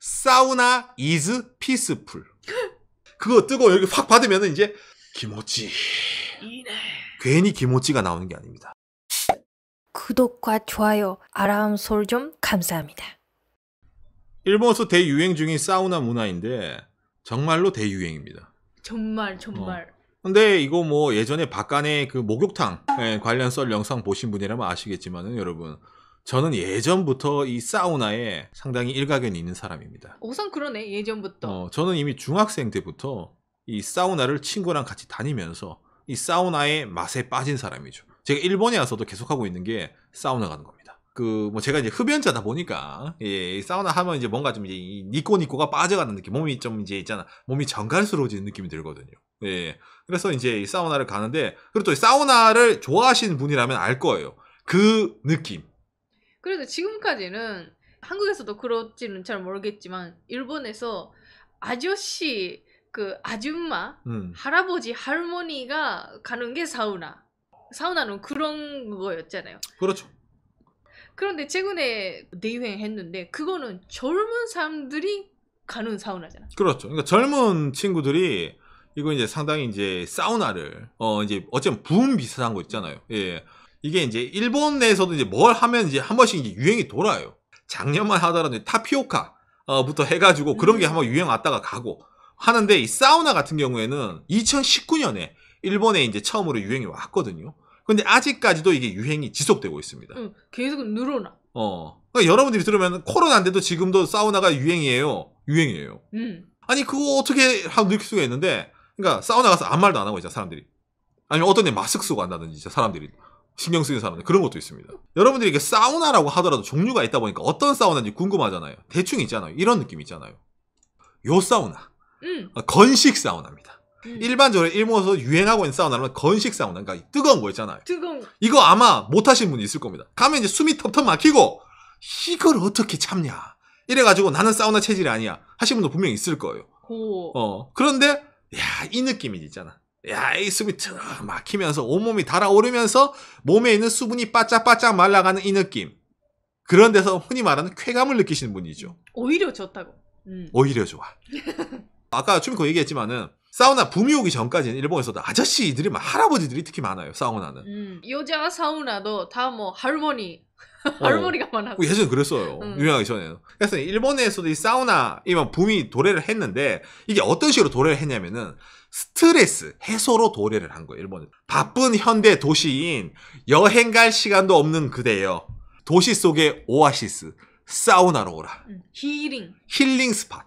사우나 이즈 피스풀. 그거 뜨고 여기 확 받으면 이제 김오찌. 괜히 김오찌가 나오는 게 아닙니다. 구독과 좋아요, 아람 소리 좀 감사합니다. 일본에서 대유행 중인 사우나 문화인데 정말로 대유행입니다. 정말 정말. 어. 근데 이거 뭐 예전에 박간의 그 목욕탕 예, 관련 썰 영상 보신 분이라면 아시겠지만은 여러분 저는 예전부터 이 사우나에 상당히 일가견이 있는 사람입니다. 우선 그러네 예전부터. 어, 저는 이미 중학생 때부터 이 사우나를 친구랑 같이 다니면서 이 사우나의 맛에 빠진 사람이죠. 제가 일본에 와서도 계속하고 있는 게 사우나 가는 겁니다. 그 뭐 제가 이제 흡연자다 보니까 예, 사우나 하면 이제 뭔가 좀 이제 니꼬 니꼬가 빠져가는 느낌, 몸이 좀 이제 있잖아, 몸이 정갈스러워지는 느낌이 들거든요. 예, 그래서 이제 사우나를 가는데 그리고 또 사우나를 좋아하시는 분이라면 알 거예요. 그 느낌. 그래서 지금까지는 한국에서도 그렇지는 잘 모르겠지만 일본에서 아저씨 그 아줌마 음. 할아버지 할머니가 가는 게 사우나 사우나는 그런 거였잖아요. 그렇죠. 그런데 최근에 대유행했는데 그거는 젊은 사람들이 가는 사우나잖아. 그렇죠. 그러니까 젊은 친구들이 이거 이제 상당히 이제 사우나를 어 이제 어쩌면 부 비슷한 거 있잖아요. 예. 이게 이제 일본 내에서도 이제 뭘 하면 이제 한 번씩 이제 유행이 돌아요. 작년만 하더라도 타피오카부터 어, 해가지고 그런 게 음. 한번 유행 왔다가 가고 하는데 이 사우나 같은 경우에는 2019년에 일본에 이제 처음으로 유행이 왔거든요. 근데 아직까지도 이게 유행이 지속되고 있습니다. 응, 계속 늘어나. 어. 그러니까 여러분들이 들으면 코로나인데도 지금도 사우나가 유행이에요. 유행이에요. 응. 아니 그거 어떻게 하고 느낄 수가 있는데 그러니까 사우나 가서 아무 말도 안 하고 있잖아 사람들이. 아니면 어떤 데 마스크 쓰고 간다든지 사람들이. 신경 쓰는 이 사람들 그런 것도 있습니다. 여러분들이 이게 사우나라고 하더라도 종류가 있다 보니까 어떤 사우나인지 궁금하잖아요. 대충 있잖아요. 이런 느낌 있잖아요. 요 사우나. 음. 아, 건식 사우나입니다. 음. 일반적으로 일본에서 유행하고 있는 사우나는 건식 사우나, 그러니까 뜨거운 거 있잖아요. 뜨거운. 거. 이거 아마 못 하신 분이 있을 겁니다. 가면 이제 숨이 턱턱 막히고 이걸 어떻게 참냐? 이래가지고 나는 사우나 체질이 아니야 하신 분도 분명히 있을 거예요. 오. 어 그런데 야이 느낌이 있잖아. 야이 스비트 막히면서 온몸이 달아오르면서 몸에 있는 수분이 바짝바짝 말라가는 이 느낌 그런 데서 흔히 말하는 쾌감을 느끼시는 분이죠 오히려 좋다고 음. 오히려 좋아 아까 추미코 얘기했지만은 사우나 붐이 오기 전까지는 일본에서도 아저씨들이 막 할아버지들이 특히 많아요 사우나는 음, 여자 사우나도 다뭐 할머니 어. 할머니가 어, 많았요 그 예전에 그랬어요 음. 유명하기 전에는 그래서 일본에서도 이 사우나 이만 붐이 도래를 했는데 이게 어떤 식으로 도래를 했냐면은 스트레스 해소로 도래를 한 거예요. 일본은 바쁜 현대 도시인 여행 갈 시간도 없는 그대여 도시 속의 오아시스 사우나로 오라. 음, 힐링. 힐링 스팟.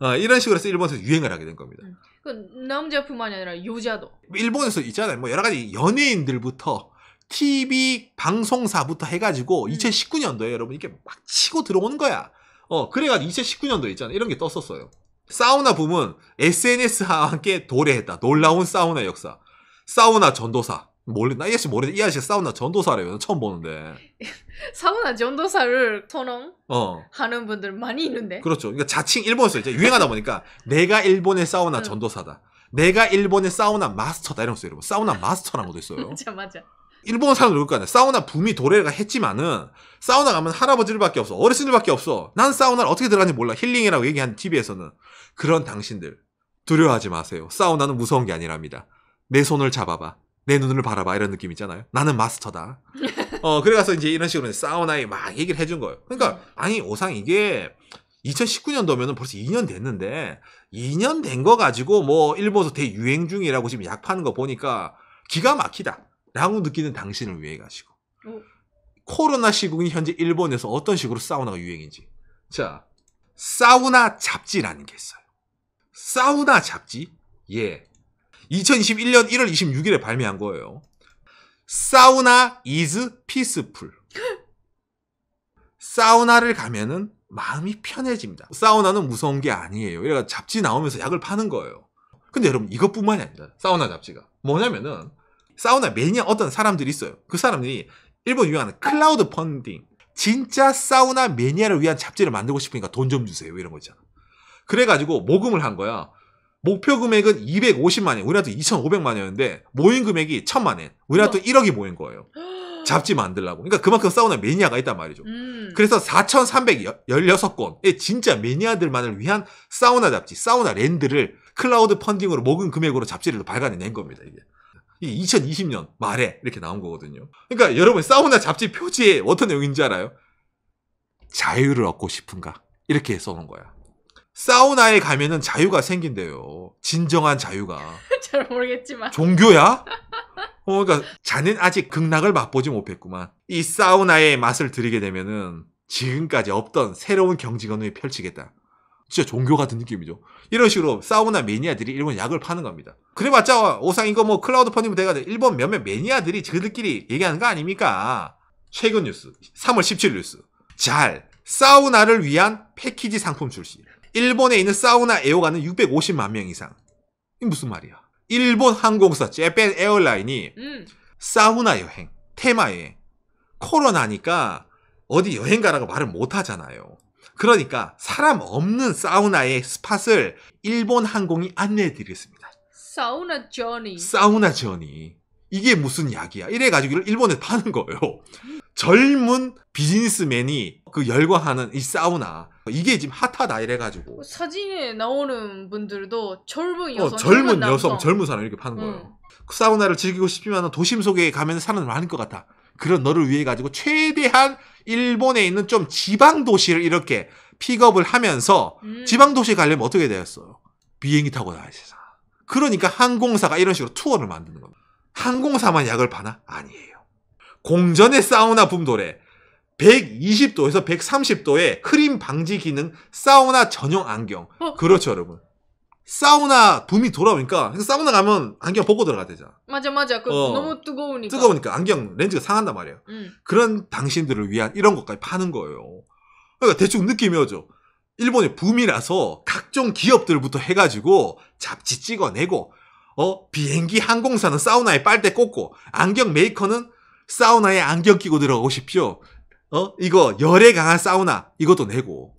어, 이런 식으로 해서 일본에서 유행을 하게 된 겁니다. 음. 남자뿐만이 아니라 여자도. 일본에서 있잖아요. 뭐 여러 가지 연예인들부터 TV 방송사부터 해가지고 음. 2019년도에 여러분 이렇게 막 치고 들어오는 거야. 어 그래가지고 2019년도에 있잖아. 요 이런 게 떴었어요. 사우나 붐은 SNS와 함께 도래했다. 놀라운 사우나 역사. 사우나 전도사. 모르, 나 이아씨 모르 는데이 아저씨 사우나 전도사래요. 처음 보는데. 사우나 전도사를 선언 어. 하는 분들 많이 있는데. 그렇죠. 그러니까 자칭 일본에서 이제 유행하다 보니까 내가 일본의 사우나 전도사다. 내가 일본의 사우나 마스터다 이런 거 있어요. 여러분. 사우나 마스터라는 것도 있어요. 맞아 맞아. 일본 사람들 그럴 거 아니야. 사우나 붐이 도래가 했지만은 사우나 가면 할아버지들밖에 없어. 어르신들밖에 없어. 난 사우나를 어떻게 들어가는지 몰라. 힐링이라고 얘기한 TV에서는. 그런 당신들 두려워하지 마세요. 사우나는 무서운 게 아니랍니다. 내 손을 잡아봐. 내 눈을 바라봐 이런 느낌 있잖아요. 나는 마스터다. 어 그래가서 이제 이런 식으로 사우나에 막 얘기를 해준 거예요. 그러니까 네. 아니 오상 이게 2019년도면은 벌써 2년 됐는데 2년 된 거 가지고 뭐 일본에서 대유행 중이라고 지금 약 파는 거 보니까 기가 막히다. 라고 느끼는 당신을 위해 가시고 오. 어. 코로나 시국이 현재 일본에서 어떤 식으로 사우나가 유행인지 자 사우나 잡지라는 게 있어요 사우나 잡지 예 2021년 1월 26일에 발매한 거예요 사우나 이즈 피스풀 사우나를 가면은 마음이 편해집니다 사우나는 무서운 게 아니에요 그러니 잡지 나오면서 약을 파는 거예요 근데 여러분 이것뿐만이 아니라 사우나 잡지가 뭐냐면은 사우나 매니아 어떤 사람들이 있어요. 그 사람들이 일본 유하는 클라우드 펀딩, 진짜 사우나 매니아를 위한 잡지를 만들고 싶으니까 돈 좀 주세요. 이런 거 있잖아. 그래가지고 모금을 한 거야. 목표 금액은 250만 엔, 우리나라도 2,500만 원이었는데 모인 금액이 1,000만 엔, 우리나라도 1억이 모인 거예요. 잡지 만들라고. 그러니까 그만큼 사우나 매니아가 있단 말이죠. 음. 그래서 4,316건의 진짜 매니아들만을 위한 사우나 잡지, 사우나 랜드를 클라우드 펀딩으로 모금 금액으로 잡지를 발간해낸 겁니다. 이게. 이 2020년 말에 이렇게 나온 거거든요. 그러니까 여러분 사우나 잡지 표지에 어떤 내용인지 알아요? 자유를 얻고 싶은가 이렇게 써놓은 거야. 사우나에 가면은 자유가 생긴대요. 진정한 자유가. 잘 모르겠지만. 종교야? 어, 그러니까 자는 아직 극락을 맛보지 못했구만. 이 사우나의 맛을 들이게 되면은 지금까지 없던 새로운 경지건을 펼치겠다. 진짜 종교 같은 느낌이죠. 이런 식으로 사우나 매니아들이 일본 약을 파는 겁니다. 그래봤자 어, 오상 이거 뭐 클라우드 펀딩도 돼가 일본 몇몇 매니아들이 저들끼리 얘기하는 거 아닙니까? 최근 뉴스 3월 17일 뉴스 잘 사우나를 위한 패키지 상품 출시. 일본에 있는 사우나 애호가는 650만 명 이상. 이 무슨 말이야? 일본 항공사 제펜 에어라인이 음. 사우나 여행, 테마 에 코로나니까 어디 여행 가라고 말을 못 하잖아요. 그러니까 사람 없는 사우나의 스팟을 일본 항공이 안내해 드리겠습니다. 사우나 저니. 사우나 저니. 이게 무슨 약이야? 이래가지고 일본에 파는 거예요. 젊은 비즈니스맨이 그 열광하는 이 사우나. 이게 지금 핫하다 이래가지고. 사진에 나오는 분들도 젊은 어, 여성. 어, 젊은, 젊은 여성, 남성. 젊은 사람 이렇게 파는 거예요. 그 사우나를 즐기고 싶으면 도심 속에 가면 사람들 많을 것 같아. 그런 너를 위해 가지고 최대한 일본에 있는 좀 지방 도시를 이렇게 픽업을 하면서 음. 지방 도시 가려면 어떻게 되었어요? 비행기 타고 다니시잖아. 그러니까 항공사가 이런 식으로 투어를 만드는 겁니다. 항공사만 약을 파나? 아니에요. 공전의 사우나 붐돌에 120도에서 130도의 크림 방지 기능 사우나 전용 안경. 어? 그렇죠, 여러분. 사우나 붐이 돌아오니까 사우나 가면 안경 벗고 들어가야 되잖아. 맞아 맞아. 그 어, 너무 뜨거우니까. 뜨거우니까 안경 렌즈가 상한단 말이에요. 음. 그런 당신들을 위한 이런 것까지 파는 거예요. 그러니까 대충 느낌이 오죠. 일본이 붐이라서 각종 기업들부터 해가지고 잡지 찍어내고 어 비행기 항공사는 사우나에 빨대 꽂고 안경 메이커는 사우나에 안경 끼고 들어가고 싶죠. 어 이거 열에 강한 사우나 이것도 내고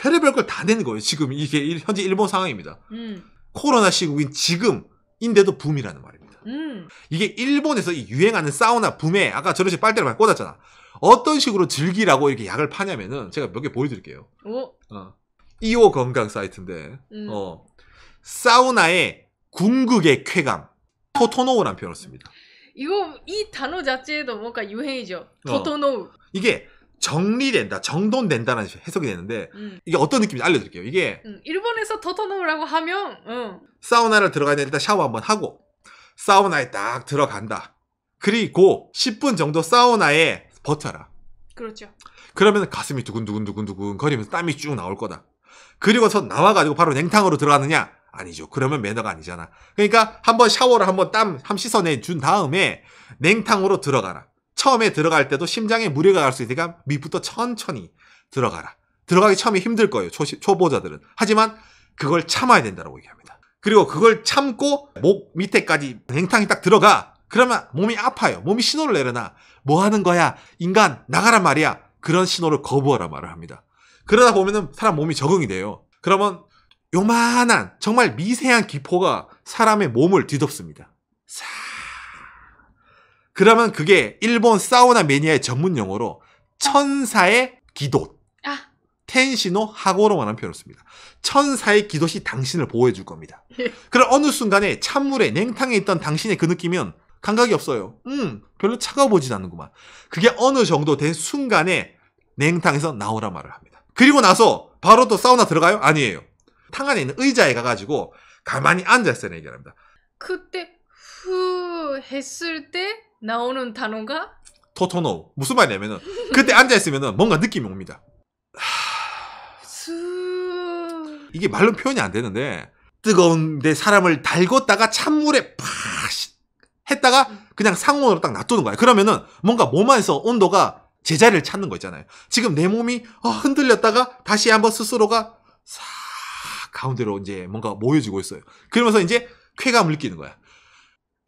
별의별 걸다 낸 거예요. 지금 이게 현재 일본 상황입니다. 음. 코로나 시국인 지금인데도 붐이라는 말입니다. 음. 이게 일본에서 유행하는 사우나 붐에 아까 저런 식 빨대를 많이 꽂았잖아. 어떤 식으로 즐기라고 이렇게 약을 파냐면은 제가 몇 개 보여드릴게요. 오. 어. 이오 건강 사이트인데 음. 어. 사우나의 궁극의 쾌감 토토노우란 표현을 씁니다. 이거 이 단어 자체도 에 뭔가 유행이죠. 어. 토토노우. 어. 이게 정리된다, 정돈된다는 라 해석이 되는데 음. 이게 어떤 느낌인지 알려드릴게요. 이게 음, 일본에서 토토노라고 하면 응. 어. 사우나를 들어가야 일단 샤워 한번 하고 사우나에 딱 들어간다. 그리고 10분 정도 사우나에 버텨라. 그렇죠. 그러면 가슴이 두근두근두근두근 거리면서 땀이 쭉 나올 거다. 그리고서 나와가지고 바로 냉탕으로 들어가느냐? 아니죠. 그러면 매너가 아니잖아. 그러니까 한번 샤워를 한번 땀, 한 씻어내 준 다음에 냉탕으로 들어가라. 처음에 들어갈 때도 심장에 무리가 갈 수 있으니까 밑부터 천천히 들어가라. 들어가기 처음에 힘들 거예요. 초, 초보자들은. 하지만 그걸 참아야 된다고 얘기합니다. 그리고 그걸 참고 목 밑에까지 냉탕이 딱 들어가. 그러면 몸이 아파요. 몸이 신호를 내려놔. 뭐 하는 거야? 인간, 나가란 말이야. 그런 신호를 거부하라 말을 합니다. 그러다 보면은 사람 몸이 적응이 돼요. 그러면 요만한, 정말 미세한 기포가 사람의 몸을 뒤덮습니다. 싹 그러면 그게 일본 사우나 매니아의 전문 용어로 천사의 기도. 아. 텐시노 하고로 말한 표현을 씁니다. 천사의 기도시 당신을 보호해줄 겁니다. 그럼 어느 순간에 찬물에 냉탕에 있던 당신의 그 느낌은 감각이 없어요. 음, 별로 차가워 보진 않는구만. 그게 어느 정도 된 순간에 냉탕에서 나오라 말을 합니다. 그리고 나서 바로 또 사우나 들어가요? 아니에요. 탕 안에 있는 의자에 가가지고 가만히 앉아있어야 얘기합니다. 그때 후 했을 때 나오는 단어가 토토노 무슨 말이냐면은 그때 앉아 있으면은 뭔가 느낌이 옵니다. 이게 말로 표현이 안 되는데 뜨거운데 사람을 달궜다가 찬물에 파 했다가 음. 그냥 상온으로 딱 놔두는 거야. 그러면은 뭔가 몸 안에서 온도가 제자리를 찾는 거 있잖아요. 지금 내 몸이 어, 흔들렸다가 다시 한번 스스로가 싹 가운데로 이제 뭔가 모여지고 있어요. 그러면서 이제 쾌감을 느끼는 거야.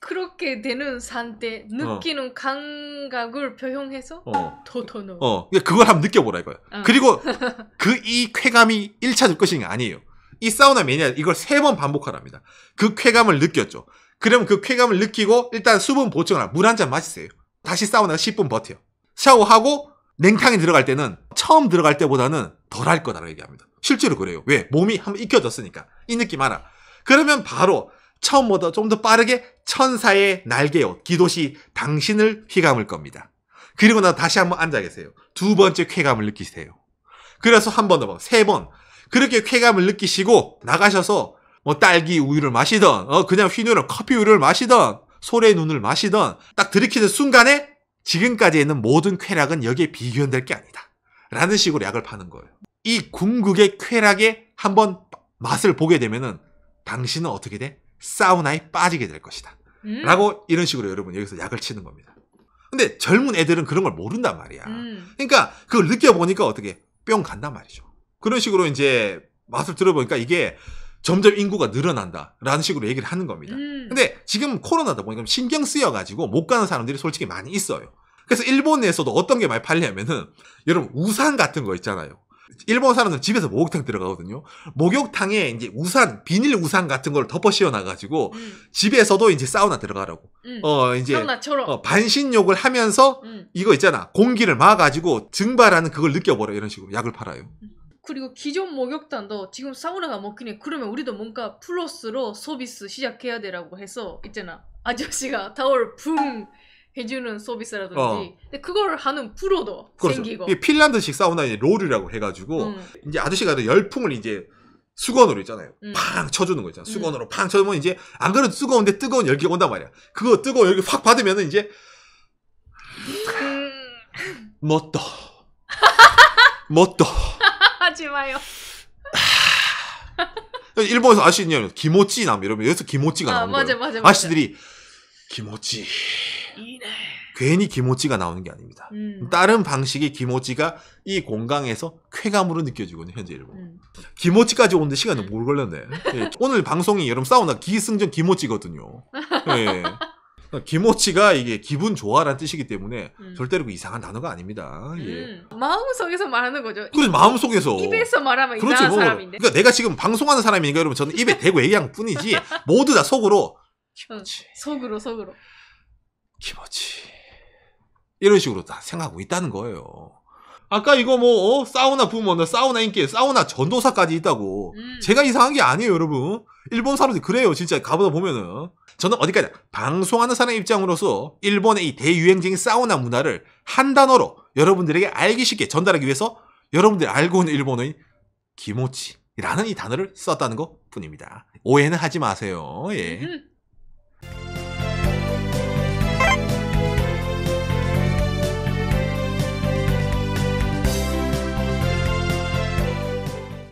그렇게 되는 상태 느끼는 감각을 표현해서 어. 토토노. 어, 그 그걸 한번 느껴보라 이거야. 어. 그리고 그 이 쾌감이 1차 느것지는 아니에요. 이 사우나 매니아 이걸 세 번 반복하랍니다. 그 쾌감을 느꼈죠. 그러면 그 쾌감을 느끼고 일단 수분 보충을 물한 잔 마시세요. 다시 사우나 10분 버텨요. 샤워하고 냉탕에 들어갈 때는 처음 들어갈 때보다는 덜 할 거다라고 얘기합니다. 실제로 그래요. 왜? 몸이 한번 익혀졌으니까. 이 느낌 알아. 그러면 바로 처음보다 좀 더 빠르게 천사의 날개옷, 기도시 당신을 휘감을 겁니다. 그리고 나 다시 한번 앉아 계세요. 두 번째 쾌감을 느끼세요. 그래서 한 번 더, 세 번. 그렇게 쾌감을 느끼시고 나가셔서 뭐 딸기 우유를 마시던, 어, 그냥 휘누른 커피 우유를 마시던, 소래 눈을 마시던, 딱 들이키는 순간에 지금까지 있는 모든 쾌락은 여기에 비교될 게 아니다. 라는 식으로 약을 파는 거예요. 이 궁극의 쾌락에 한번 맛을 보게 되면은 당신은 어떻게 돼? 사우나에 빠지게 될 것이다. 음. 라고 이런 식으로 여러분 여기서 약을 치는 겁니다. 근데 젊은 애들은 그런 걸 모른단 말이야. 음. 그러니까 그걸 느껴보니까 어떻게 뿅 간단 말이죠. 그런 식으로 이제 맛을 들어보니까 이게 점점 인구가 늘어난다라는 식으로 얘기를 하는 겁니다. 음. 근데 지금 코로나다 보니까 신경 쓰여가지고 못 가는 사람들이 솔직히 많이 있어요. 그래서 일본에서도 어떤 게 많이 팔리냐면은 여러분 우산 같은 거 있잖아요. 일본 사람들 집에서 목욕탕 들어가거든요. 목욕탕에 이제 우산, 비닐 우산 같은 걸 덮어 씌워놔가지고 음. 집에서도 이제 사우나 들어가라고. 음. 어 이제 사우나처럼. 어, 반신욕을 하면서 음. 이거 있잖아 공기를 막아가지고 증발하는 그걸 느껴버려 이런 식으로 약을 팔아요. 그리고 기존 목욕탕도 지금 사우나가 먹히네. 뭐 그러면 우리도 뭔가 플러스로 서비스 시작해야 되라고 해서 있잖아 아저씨가 타월 붕 해주는 서비스라든지 어. 근데 그걸 하는 프로도 그렇죠. 생기고 이게 핀란드식 사우나 이제 롤이라고 해가지고 음. 이제 아저씨가 열풍을 이제 수건으로 있잖아요. 음. 팡 쳐주는 거 있잖아. 음. 수건으로 음. 팡 쳐주면 이제 안 그래도 뜨거운데 뜨거운 열기가 온단 말이야. 그거 뜨거운 열기 확 받으면 이제 멋도멋도 음. 뭐 뭐 하지 마요. 일본에서 아시냐 김모찌남 이러면 여기서 김모찌가 아, 나오는 거예요. 맞아, 맞아, 아저씨들이 김모찌 네. 괜히 김오찌가 나오는 게 아닙니다. 음. 다른 방식의 김오찌가이 공강에서 쾌감으로 느껴지거든요, 현재 일본. 음. 김오찌까지 오는데 시간이 너무 오래 걸렸네. 예, 오늘 방송이 여러분 사우나 기승전 김오찌거든요 예. 그러니까 기모치가 이게 기분 좋아라는 뜻이기 때문에 음. 절대로 그 이상한 단어가 아닙니다. 예. 음. 마음속에서 말하는 거죠. 그렇 마음속에서 입에서 말하면 그렇지, 이상한 뭐, 사람인데. 그러니까 내가 지금 방송하는 사람이니까 여러분 저는 입에 대고 얘기한 뿐이지 모두 다 속으로 어, 기모치. 속으로 속으로. 키버지 이런 식으로 다 생각하고 있다는 거예요. 아까 이거 뭐 어? 사우나 부모나 사우나 인기 사우나 전도사까지 있다고 음. 제가 이상한 게 아니에요 여러분 일본 사람들이 그래요 진짜 가보다 보면은 저는 어디까지 방송하는 사람 입장으로서 일본의 이 대유행적인 사우나 문화를 한 단어로 여러분들에게 알기 쉽게 전달하기 위해서 여러분들이 알고 있는 일본의인 기모치라는 이 단어를 썼다는 것 뿐입니다 오해는 하지 마세요 예. 음.